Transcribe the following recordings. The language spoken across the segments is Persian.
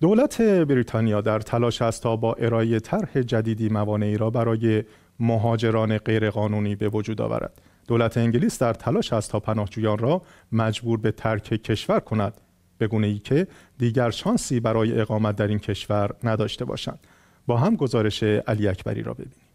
دولت بریتانیا در تلاش است تا با ارائه طرح جدیدی موانعی را برای مهاجران غیرقانونی به وجود آورد دولت انگلیس در تلاش است تا پناهجویان را مجبور به ترک کشور کند به گونه ای که دیگر شانسی برای اقامت در این کشور نداشته باشند با هم گزارش علی اکبری را ببینیم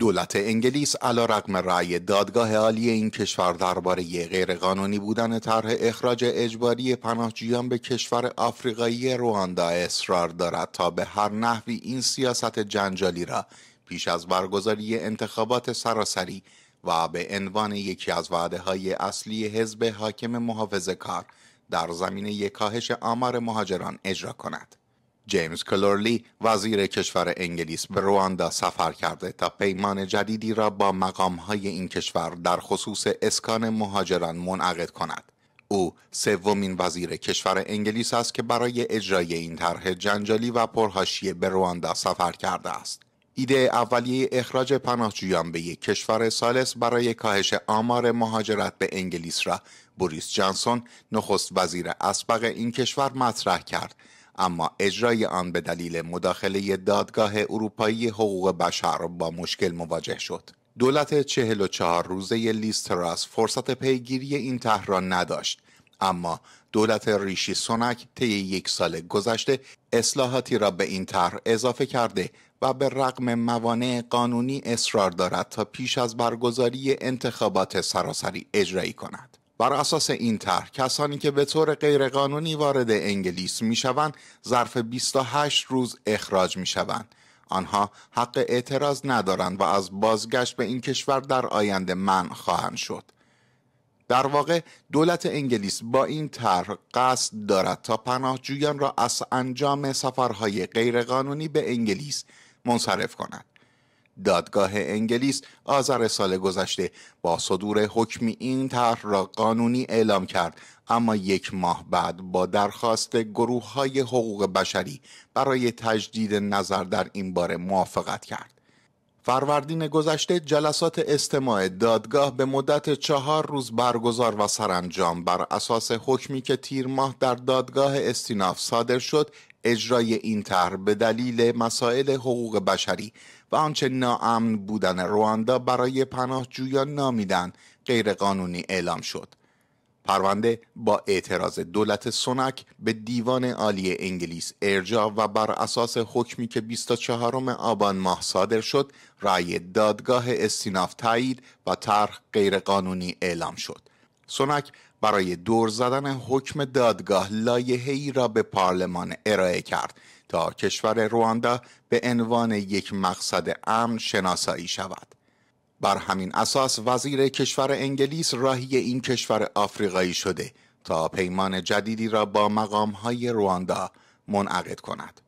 دولت انگلیس علا رقم رای دادگاه عالی این کشور درباره غیرقانونی بودن طرح اخراج اجباری پناهجویان به کشور آفریقایی رواندا اصرار دارد تا به هر نحوی این سیاست جنجالی را پیش از برگزاری انتخابات سراسری و به عنوان یکی از وعده های اصلی حزب حاکم محافظه کار در زمینه کاهش آمار مهاجران اجرا کند. جیمز کلورلی وزیر کشور انگلیس به رواندا سفر کرده تا پیمان جدیدی را با مقامهای این کشور در خصوص اسکان مهاجران منعقد کند. او سومین وزیر کشور انگلیس است که برای اجرای این طرح جنجالی و پرهاشیه به رواندا سفر کرده است. ایده اولیه اخراج پناهجویان به یک کشور سالس برای کاهش آمار مهاجرت به انگلیس را بوریس جانسون نخست وزیر اسبق این کشور مطرح کرد اما اجرای آن به دلیل مداخله دادگاه اروپایی حقوق بشر با مشکل مواجه شد. دولت 44 روزه لیستراس فرصت پیگیری این طرح را نداشت اما دولت ریشی سونک طی یک سال گذشته اصلاحاتی را به این طرح اضافه کرده و به رغم موانع قانونی اصرار دارد تا پیش از برگزاری انتخابات سراسری اجرایی کند بر اساس این طرح کسانی که به طور غیرقانونی وارد انگلیس می شوند ظرف 28 روز اخراج می شوند. آنها حق اعتراض ندارند و از بازگشت به این کشور در آینده من خواهند شد. در واقع دولت انگلیس با این طرح قصد دارد تا پناهجویان را از انجام سفرهای غیرقانونی به انگلیس منصرف کند. دادگاه انگلیس آذر سال گذشته با صدور حکمی این طرح را قانونی اعلام کرد اما یک ماه بعد با درخواست گروه های حقوق بشری برای تجدید نظر در این باره موافقت کرد فروردین گذشته جلسات استماع دادگاه به مدت چهار روز برگزار و سرانجام بر اساس حکمی که تیر ماه در دادگاه استیناف صادر شد اجرای این طرح به دلیل مسائل حقوق بشری و آنچه ناامن بودن رواندا برای پناهجویان نامیدن غیرقانونی اعلام شد پرونده با اعتراض دولت سونک به دیوان عالی انگلیس ارجا و بر اساس حکمی که 24 آبان ماه صادر شد رأی دادگاه استیناف تایید و طرح غیرقانونی اعلام شد سونک برای دور زدن حکم دادگاه لایحه‌ای را به پارلمان ارائه کرد تا کشور رواندا به عنوان یک مقصد امن شناسایی شود. بر همین اساس وزیر کشور انگلیس راهی این کشور آفریقایی شده تا پیمان جدیدی را با مقامهای رواندا منعقد کند.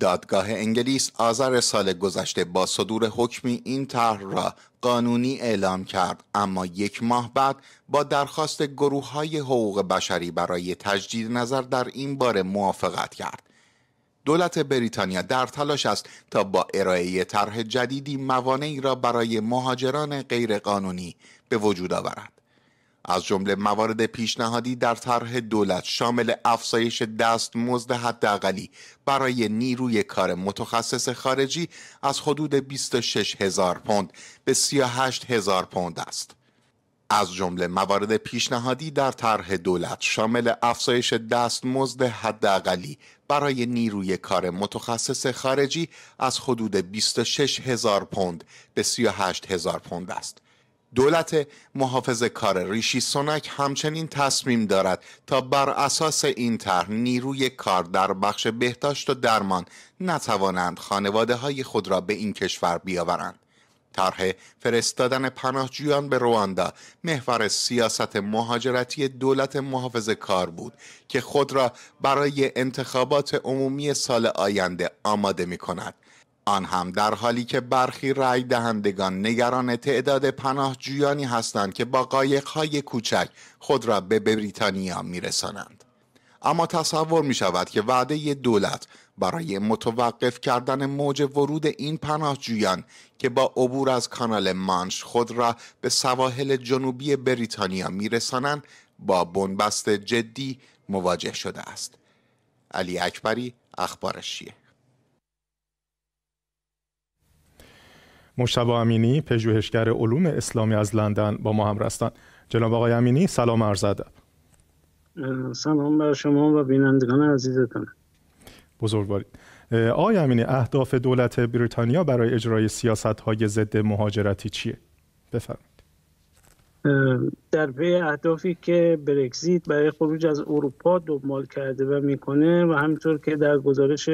دادگاه انگلیس آذر سال گذشته با صدور حکمی این طرح را قانونی اعلام کرد اما یک ماه بعد با درخواست گروه های حقوق بشری برای تجدید نظر در این بار موافقت کرد دولت بریتانیا در تلاش است تا با ارائه طرح جدیدی موانعی را برای مهاجران غیرقانونی به وجود آورد از جمله موارد پیشنهادی در طرح دولت شامل افزایش دستمزد حداقلی برای نیروی کار متخصص خارجی از حدود 26 هزار پوند به 38 هزار پوند است. از جمله موارد پیشنهادی در طرح دولت شامل افزایش دستمزد حداقلی برای نیروی کار متخصص خارجی از حدود 26 هزار پوند به 38 هزار پوند است. دولت محافظ کار ریشی سونک همچنین تصمیم دارد تا بر اساس این طرح نیروی کار در بخش بهداشت و درمان نتوانند خانواده های خود را به این کشور بیاورند. طرح فرستادن پناهجویان به رواندا محور سیاست مهاجرتی دولت محافظ کار بود که خود را برای انتخابات عمومی سال آینده آماده می کند. آن هم در حالی که برخی رای دهندگان نگران تعداد پناهجویانی هستند که با قایقهای کوچک خود را به بریتانیا میرسانند اما تصور می شود که وعده دولت برای متوقف کردن موج ورود این پناهجویان که با عبور از کانال مانش خود را به سواحل جنوبی بریتانیا میرسانند با بنبست جدی مواجه شده است علی اکبری اخبارشیه مشتبه امینی پژوهشگر علوم اسلامی از لندن با ما هم هستند جناب آقای امینی سلام عرض ادب سلام بر شما و بینندگان عزیزتان بزرگوارید آقای امینی اهداف دولت بریتانیا برای اجرای سیاست های ضد مهاجرتی چیه بفرمایید در پی اهدافی که برگزیت برای خروج از اروپا دنبال کرده و میکنه و همینطور که در گزارش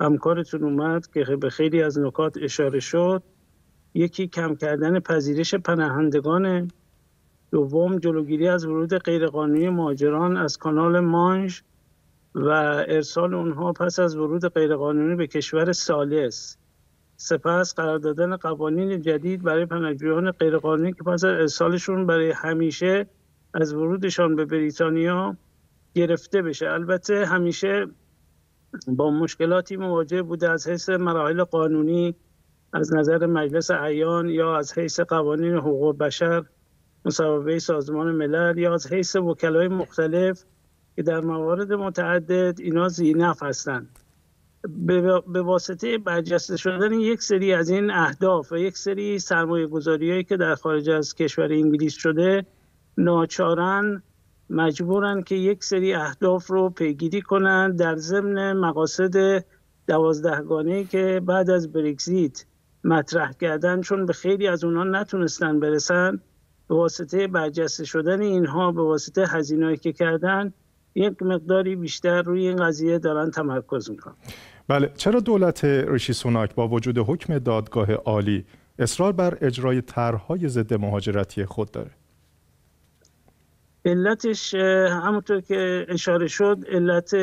همکارتون اومد که به خیلی از نکات اشاره شد یکی کم کردن پذیرش پناهندگان دوم جلوگیری از ورود غیرقانونی مهاجران از کانال مانش و ارسال اونها پس از ورود غیرقانونی به کشور سالس سپس قرار دادن قوانین جدید برای پناهجویان غیرقانونی که پس از ارسالشون برای همیشه از ورودشان به بریتانیا گرفته بشه البته همیشه با مشکلاتی مواجه بوده از حیث مراحل قانونی از نظر مجلس اعیان یا از حیث قوانین حقوق بشر مصوبه سازمان ملل یا از حیث وکلای مختلف که در موارد متعدد اینا زینف هستند به واسطه برجسته شدن یک سری از این اهداف و یک سری سرمایه گذاری که در خارج از کشور انگلیس شده ناچارن مجبورن که یک سری اهداف رو پیگیری کنند در ضمن مقاصد دوازدهگانه که بعد از برگزیت مطرح کردن چون به خیلی از اونها نتونستن برسن به واسطه برجسته شدن اینها به واسطه هزینه‌ای که کردن یک مقداری بیشتر روی این قضیه دارن تمرکز میکنن بله چرا دولت ریشی سوناک با وجود حکم دادگاه عالی اصرار بر اجرای طرحهای ضد مهاجرتی خود داره علتش همونطور که اشاره شد علت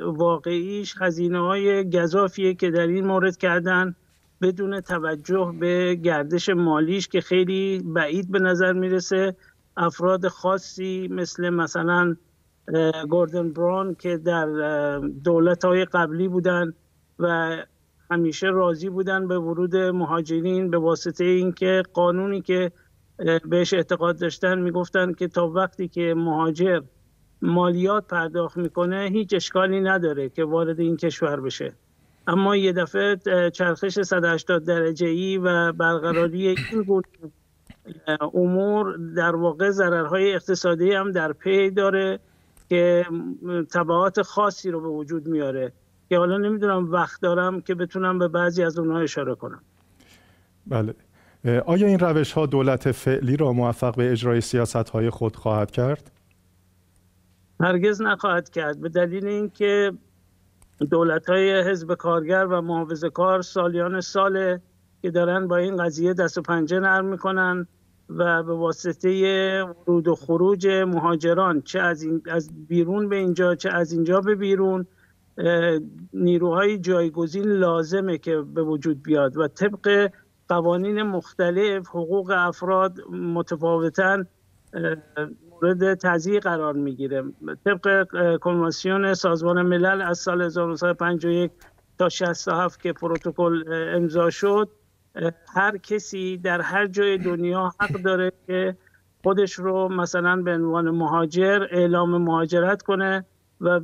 واقعیش هزینه های گذافیه که در این مورد کردن بدون توجه به گردش مالیش که خیلی بعید به نظر میرسه افراد خاصی مثل مثلا گوردن بران که در دولت های قبلی بودن و همیشه راضی بودن به ورود مهاجرین به واسطه اینکه قانونی که بهش اعتقاد داشتن میگفتن که تا وقتی که مهاجر مالیات پرداخت میکنه هیچ اشکالی نداره که وارد این کشور بشه اما یه دفعه چرخش 180 درجه ای و برقراری این امور در واقع ضررهای اقتصادی هم در پی داره که تبعات خاصی رو به وجود میاره که حالا نمیدونم وقت دارم که بتونم به بعضی از اونها اشاره کنم بله آیا این روش ها دولت فعلی را موفق به اجرای سیاست های خود خواهد کرد؟ هرگز نخواهد کرد به دلیل اینکه دولت های حزب کارگر و محافظ کار سالیان ساله که دارن با این قضیه دست و پنجه نرم میکنن و به واسطه ورود و خروج مهاجران چه از, این، از بیرون به اینجا چه از اینجا به بیرون نیروهای جایگزین لازمه که به وجود بیاد و طبق قوانین مختلف حقوق افراد متفاوتا مورد تضییع قرار میگیره طبق کنوانسیون سازمان ملل از سال 1951 تا 67 که پروتکل امضا شد هر کسی در هر جای دنیا حق داره که خودش رو مثلا به عنوان مهاجر اعلام مهاجرت کنه و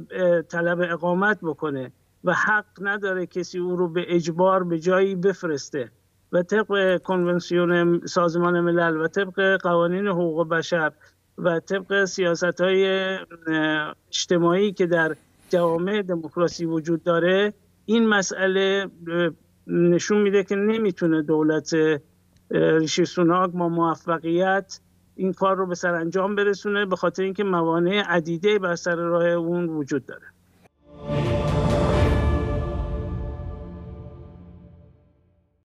طلب اقامت بکنه و حق نداره کسی او رو به اجبار به جایی بفرسته و طبق کنونسیون سازمان ملل و طبق قوانین حقوق بشر و طبق سیاست های اجتماعی که در جوامع دموکراسی وجود داره این مسئله نشون میده که نمیتونه دولت ریشی سوناک با موفقیت این کار رو به سرانجام برسونه به خاطر اینکه موانع عدیده بر سر راه اون وجود داره